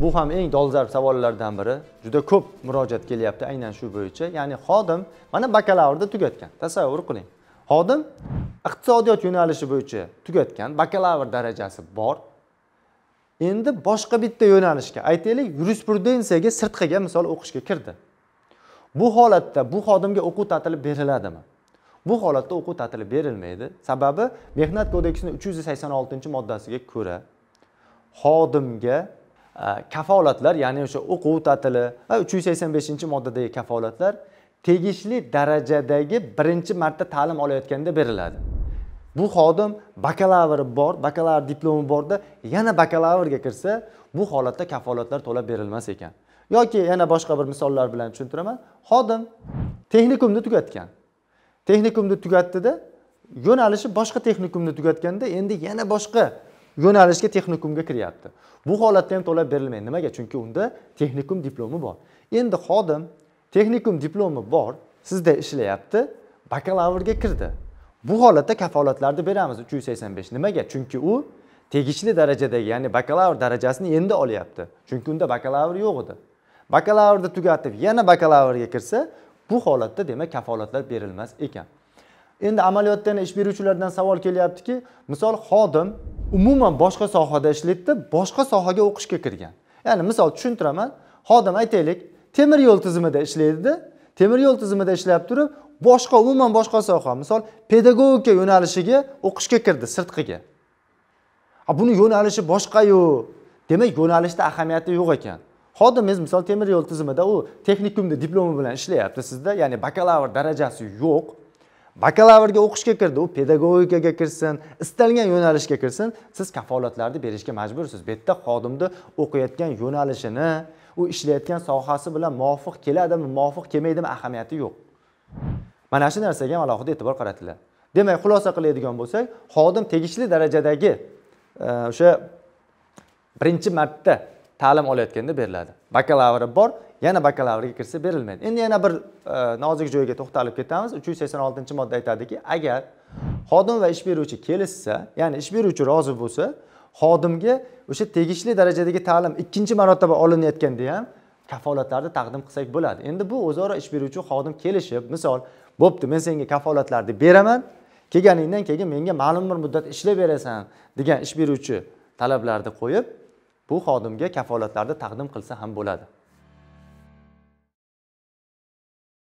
bu ham eng dolzarb savollardan biri juda ko'p murojaat kelyapti aynan shu bo'yicha ya'ni xodim mana bakalavrda tugatgan tasavvur qiling xodim iqtisodiyot yo'nalishi bo'yicha tugatgan bakalavr darajasi bor endi boshqa bitta yo'nalishga aytaylik yurisprudensiyaga sirtqiga misol o'qishga kirdi bu holatda bu xodimga o'quv ta'tili beriladimi bu holatda o'quv ta'tili berilmaydi sababi mehnat kodeksini uch yuz sakson oltinchi moddasiga ko'ra xodimga Э, kafolatlar ya'ni o'sha o'quv ta'tili va uch yuz sakson beshinchi moddadagi kafolatlar tegishli darajadagi birinchi marta ta'lim olayotganda beriladi bu xodim bakalavri bor bakalavr diplomi borda yana bakalavrga kirsa bu holatda kafolatlar to'lab berilmas ekan yoki yana boshqa bir misollar bilan tushuntiraman xodim texnikumni tugatgan texnikumni tugatdida yo'nalishi boshqa texnikumni tugatganda endi yana boshqa yo'nalishga texnikumga kiryapti bu holatda ham to'lab berilmaydi nimaga chunki unda texnikum diplomi bor endi xodim texnikum diplomi bor sizda ishlayapti bakalavrga kirdi bu holatda kafolatlarni beramiz uch yuz sakson besh nimaga chunki u tegishli darajadagi ya'ni bakalavr darajasini endi olyapti chunki unda bakalavr yo'q edi bakalavrni tugatib yana bakalavrga kirsa bu holatda demak kafolatlar berilmas ekan endi amaliyotda yana ish beruvchilardan savol kelyaptiki misol xodim umuman boshqa sohada ishlaydida boshqa sohaga o'qishga kirgan ya'ni misol tushuntiraman xodim aytaylik temir yo'l tizimida ishlaydida temir yo'l tizimida ishlab turib boshqa umuman boshqa soha misol pedagogika yo'nalishiga o'qishga kirdi sirtqiga a buni yo'nalishi boshqayu demak yo'nalishda ahamiyati yo'q ekan xodimingiz misol temir yo'l tizimida u texnikumda diplomi bilan ishlayapti sizda ya'ni bakalavr darajasi yo'q bakalavrga o'qishga kirdi u pedagogikaga kirsin istalgan yo'nalishga kirsin siz kafolatlarni berishga majbursiz bu yerda xodimni o'qiyotgan yo'nalishini u ishlayotgan sohasi bilan muvofiq keladimi muvofiq kelmaydimi ahamiyati yo'q mana shu narsaga ham alohida e'tibor qaratiladi demak xulosa qiladigan bo'lsak xodim tegishli darajadagi e, o'sha birinchi marta ta'lim olayotganda beriladi bakalavri bor yana bakalavrga kirsa berilmaydi endi yana bir e, nozik joyga to'xtalib ketamiz uch yuz sakson oltinchi modda aytadiki agar xodim va ish beruvchi kelishsa ya'ni ish beruvchi rozi bo'lsa xodimga o'sha tegishli darajadagi ta'lim ikkinchi marotaba olinayotganda ham kafolatlarni taqdim qilsak bo'ladi endi bu o'zaro ish beruvchi xodim kelishib misol bo'pti men senga kafolatlarni beraman kelganingdan keyin menga ma'lum bir muddat ishlab berasan degan ish beruvchi talablarni qo'yib bu xodimga kafolatlarni taqdim qilsa ham bo'ladi